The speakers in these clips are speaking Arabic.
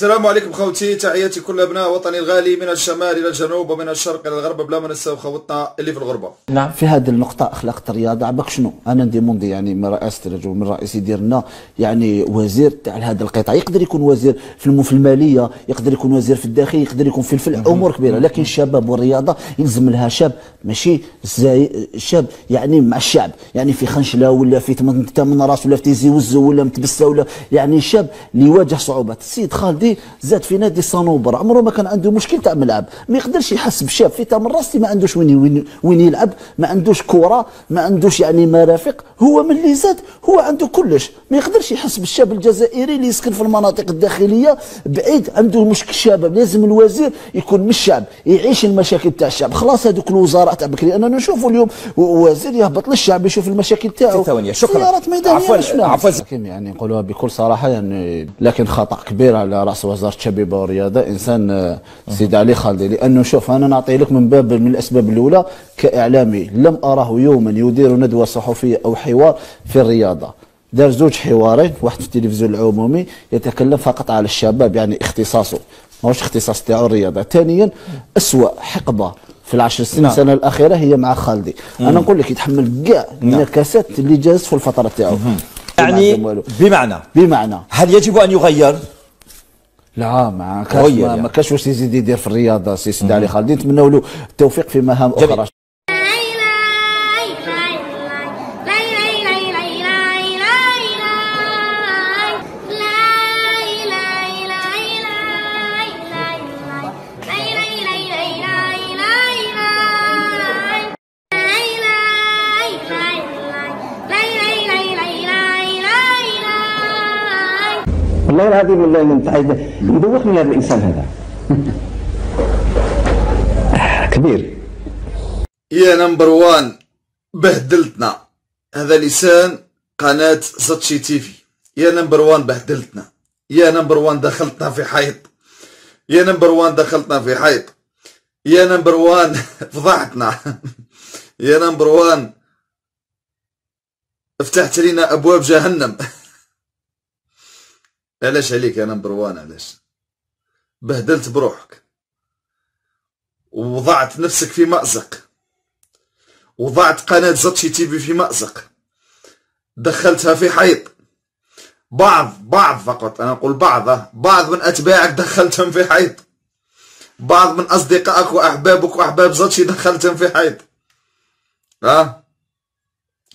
السلام عليكم خوتي تحياتي كل ابناء وطني الغالي من الشمال الى الجنوب ومن الشرق الى الغرب بلا ما نساو خوتنا اللي في الغربه نعم في هذه النقطه اخلاق الرياضه عبك شنو انا ندي موندي يعني من رئاسه الرجل من رئيس يديرنا يعني وزير تاع هذا القطاع يقدر يكون وزير في, في الماليه يقدر يكون وزير في الداخل يقدر يكون في الفلح امور كبيره لكن الشباب والرياضه يلزم لها شاب ماشي زي شاب يعني مع الشعب يعني في خنشله ولا في تمن راس ولا في تيزي وزو ولا متبسه ولا يعني شاب اللي يواجه صعوبات السيد خالدي اللي زاد في نادي صنوبر عمره ما كان عنده مشكل تاع ملعب ما يقدرش يحس بشاب في تمر راسي ما عندوش وين وين, وين يلعب ما عندوش كره ما عندوش يعني مرافق هو من اللي زاد هو عنده كلش ما يقدرش يحس بالشاب الجزائري اللي يسكن في المناطق الداخليه بعيد عنده مشكل شباب لازم الوزير يكون من الشعب يعيش المشاكل تاع الشعب خلاص هذوك الوزراء تاع بكري انا نشوفوا اليوم وزير يهبط للشعب يشوف المشاكل تاعو ثوانيه شكرا عفوا عفوا يعني نقولوها بكل صراحه يعني لكن خطا كبير على راس رئاسه وزاره الشباب والرياضه انسان آه، سيد علي خالدي لانه شوف انا نعطي لك من باب من الاسباب الاولى كاعلامي لم اراه يوما يدير ندوه صحفيه او حوار في الرياضه دار زوج حوارين واحد في التلفزيون العمومي يتكلم فقط على الشباب يعني اختصاصه ماهوش اختصاص تاعو الرياضه ثانيا اسوء حقبه في العشر سنين نعم. السنه الاخيره هي مع خالدي مم. انا نقول لك يتحمل كاع نعم. النكسات اللي جاز في الفتره تاعو يعني بمعنى بمعنى هل يجب ان يغير لا ما كاش ما, يعني. كاش واش يزيد يدير في الرياضه سي سيدي علي خالد نتمنوا له التوفيق في مهام اخرى هذه من من هذا الانسان هذا كبير يا نمبر وان بهدلتنا هذا لسان قناة تي تيفي يا نمبر وان بهدلتنا يا نمبر وان دخلتنا في حيط يا نمبر وان دخلتنا في حيط يا نمبر وان فضحتنا يا نمبر وان فتحت لنا ابواب جهنم علاش عليك انا وان علاش بهدلت بروحك وضعت نفسك في مأزق وضعت قناة زاتشي تي في مأزق دخلتها في حيط بعض بعض فقط انا اقول بعض بعض من اتباعك دخلتهم في حيط بعض من اصدقائك واحبابك واحباب زاتشي دخلتهم في حيط ها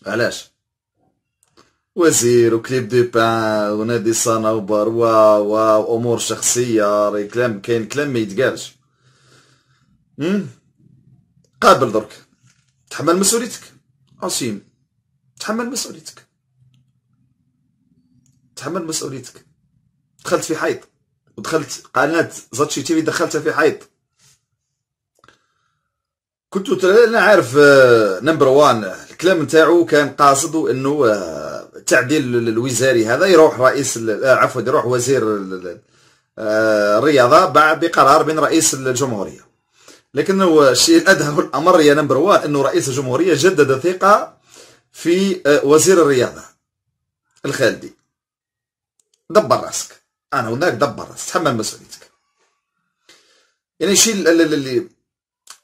علاش وزير وكليب دو بان ونادي صنوبر و و امور شخصيه راه كلام كاين كلام ما يتقالش قابل درك تحمل مسؤوليتك عصيم تحمل مسؤوليتك تحمل مسؤوليتك دخلت في حيط ودخلت قناه زاتشي تيفي دخلتها في حيط كنت انا عارف نمبر آه، وان الكلام نتاعو كان قاصدو انه آه، التعديل الوزاري هذا يروح رئيس آه، عفوا يروح وزير آه، الرياضه بقرار من رئيس الجمهوريه لكن الشيء الادهى الامر يا نمبر وان انه رئيس الجمهوريه جدد ثقه في آه، وزير الرياضه الخالدي دبر راسك انا هناك دبر راسك تحمل مسؤوليتك يعني الشيء اللي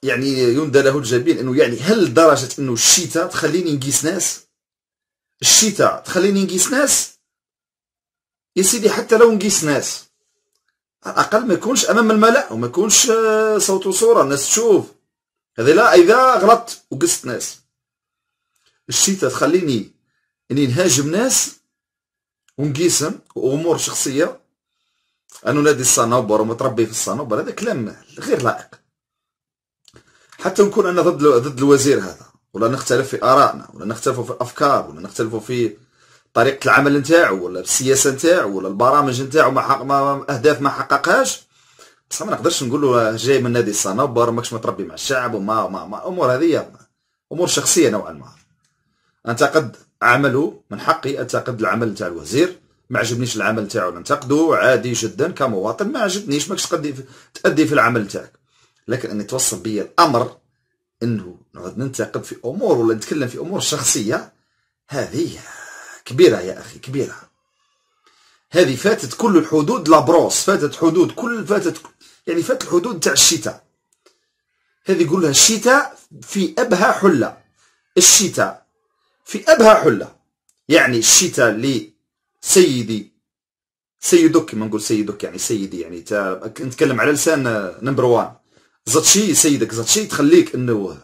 يعني يندى له الجبين انه يعني هل درجه انه الشتاء تخليني نقيس ناس الشتاء تخليني نقيس ناس يا سيدي حتى لو نقيس ناس على الاقل ما يكونش امام الملا وما يكونش آه، صوت وصوره الناس تشوف هذا لا اذا غلطت وقست ناس الشتاء تخليني اني نهاجم ناس ونقيسهم وامور شخصيه انا نادي الصنوبر ومتربي في الصنوبر هذا كلام غير لائق حتى نكون انا ضد ضد الوزير هذا ولا نختلف في ارائنا ولا نختلفوا في الافكار ولا نختلفوا في طريقه العمل نتاعو ولا السياسه نتاعو ولا البرامج نتاعو ما, حق... ما اهداف ما حققهاش بصح ما نقدرش نقولوا جاي من نادي الصنبر ماكش متربي مع الشعب وما ما, ما امور هذه امور شخصيه نوعا ما انتقد عمله من حقي انتقد العمل نتاع الوزير ما عجبنيش العمل نتاعو ننتقدو عادي جدا كمواطن ما عجبنيش ماكش تقدي تادي في العمل نتاعك لكن اني يتوصل بيا الامر انه نعود ننتقد في امور ولا نتكلم في امور شخصيه هذه كبيره يا اخي كبيره هذه فاتت كل الحدود لابروس فاتت حدود كل فاتت يعني فاتت الحدود تاع الشتاء هذه يقول لها الشتاء في ابهى حله الشتاء في ابهى حله يعني الشتاء لي سيدي سيدك ما نقول سيدك يعني سيدي يعني نتكلم على لسان نمبر وان زاد شي سيدك زاد شي تخليك انه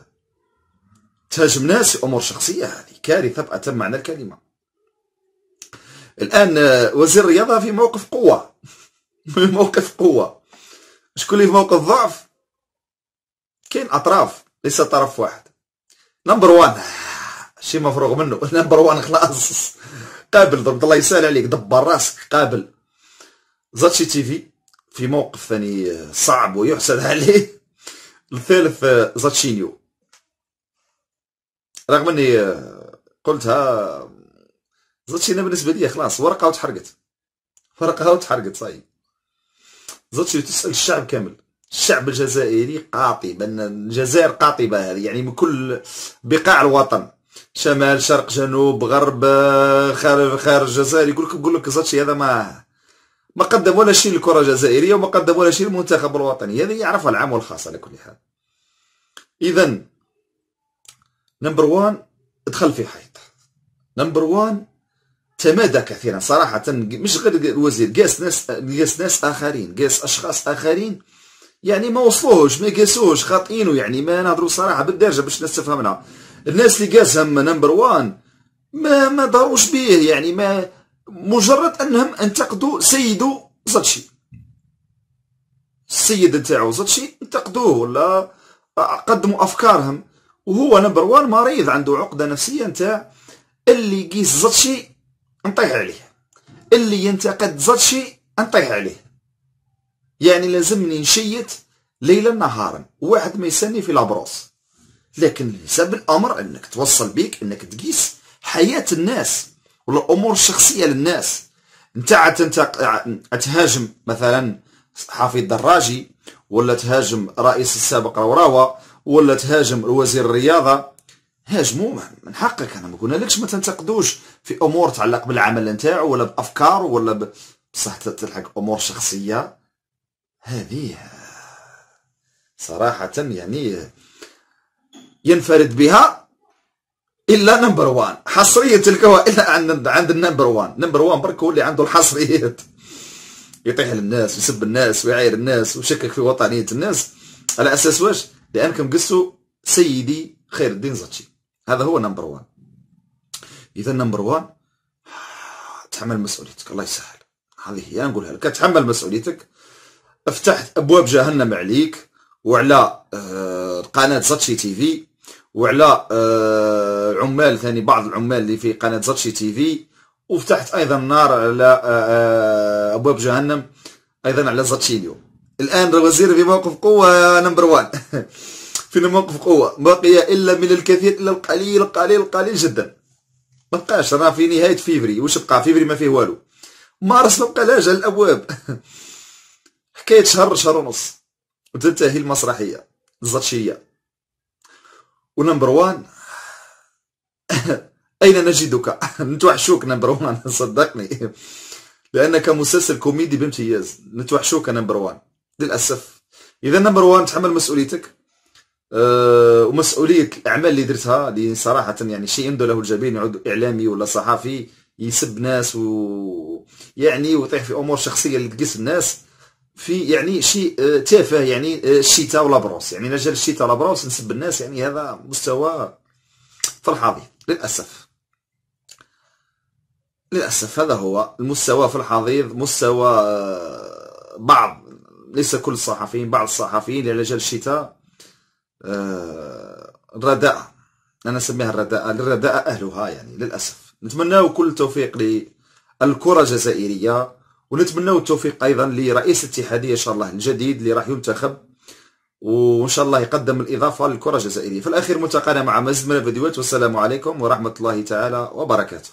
تهاجم ناس في امور شخصيه هذه كارثه باتم معنى الكلمه الان آه، وزير الرياضه في موقف قوه في موقف قوه شكون اللي في موقف ضعف كاين اطراف ليس طرف واحد نمبر وان شي مفروغ منه نمبر وان خلاص قابل ضرب الله يسهل عليك دبر راسك قابل زاتشي تيفي في موقف ثاني آه، صعب ويحسد عليه الثالث آه، زاتشينيو رغم اني آه، قلتها زاتشينيو بالنسبه لي خلاص ورقه وتحرقت ورقه وتحرقت صاي زاتشينيو تسال الشعب كامل الشعب الجزائري ان الجزائر قاطبه هذه يعني من كل بقاع الوطن شمال شرق جنوب غرب آه، خارج خارج الجزائر يقول لك يقول لك زاتشي هذا ما ما قدم ولا شيء للكره الجزائريه وما قدم ولا شيء للمنتخب الوطني هذا يعرفها العام والخاص على كل حال اذا نمبر وان دخل في حيط نمبر وان تمادى كثيرا صراحة مش غير الوزير قاس ناس قاس ناس آخرين قاس أشخاص آخرين يعني ما وصلوش ما قاسوش خاطئينو يعني ما نهضروا صراحة بالدرجة باش الناس تفهمنا الناس اللي قاسهم نمبر وان ما ما داروش بيه يعني ما مجرد انهم انتقدوا سيدو زاتشي السيد نتاعو زاتشي انتقدوه ولا قدموا افكارهم وهو نمبر وان مريض عنده عقده نفسيه نتاع اللي يقيس زاتشي نطيح عليه اللي ينتقد زاتشي نطيح عليه يعني لازمني نشيت ليلا نهارا واحد ما يسني في لابروس لكن سبب الامر انك توصل بيك انك تقيس حياه الناس ولا امور شخصيه للناس انت تنتق... تهاجم مثلا حفيظ دراجي ولا تهاجم رئيس السابق روراوه ولا تهاجم وزير الرياضه هاجمو من حقك انا ما قلنالكش ما تنتقدوش في امور تعلق بالعمل نتاعو ولا بافكار ولا بصح تلحق امور شخصيه هذه صراحه يعني ينفرد بها الا نمبر وان حصريه تلقاوها الا عند عند النمبر وان نمبر وان برك هو اللي عنده الحصريات يطيح للناس ويسب الناس ويعاير الناس ويشكك في وطنيه الناس على اساس واش لانكم قصوا سيدي خير الدين زاتشي هذا هو نمبر وان اذا نمبر وان تحمل مسؤوليتك الله يسهل هذه هي نقولها لك تحمل مسؤوليتك فتحت ابواب جهنم عليك وعلى آه، قناه زاتشي تي في وعلى آه، عمال ثاني بعض العمال اللي في قناه زاتشي تي في وفتحت ايضا نار على آه، آه، ابواب جهنم ايضا على زاتشي اليوم الان الوزير في موقف قوه نمبر 1 في موقف قوه بقي الا من الكثير الا القليل القليل القليل جدا ما بقاش راه في نهايه فيفري واش بقى فيفري ما فيه والو مارس ما بقى لا جا الابواب حكايه شهر شهر ونص وتنتهي المسرحيه الزاتشيه ونمبر وان أين نجدك؟ نتوحشوك نمبر وان صدقني لأنك مسلسل كوميدي بامتياز نتوحشوك نمبر وان للأسف إذا نمبر وان تحمل مسؤوليتك أه ومسؤولية الأعمال اللي درتها اللي صراحة يعني شيء يمدو له الجبين يعود إعلامي ولا صحفي يسب ناس و يعني ويطيح في أمور شخصية اللي تقيس الناس في يعني شيء آه، تافه يعني الشتاء آه، ولا بروس يعني نجل الشتاء ولا بروس نسب الناس يعني هذا مستوى في الحاضي للاسف للاسف هذا هو المستوى في الحضيض مستوى آه، بعض ليس كل الصحفيين بعض الصحفيين على جال الشتاء الرداءة انا نسميها الرداءة للرداءة اهلها يعني للاسف نتمناو كل التوفيق للكره الجزائريه ونتمنوا التوفيق ايضا لرئيس الاتحاديه ان شاء الله الجديد اللي راح ينتخب وان شاء الله يقدم الاضافه للكره الجزائريه في الاخير ملتقانا مع مزيد من الفيديوهات والسلام عليكم ورحمه الله تعالى وبركاته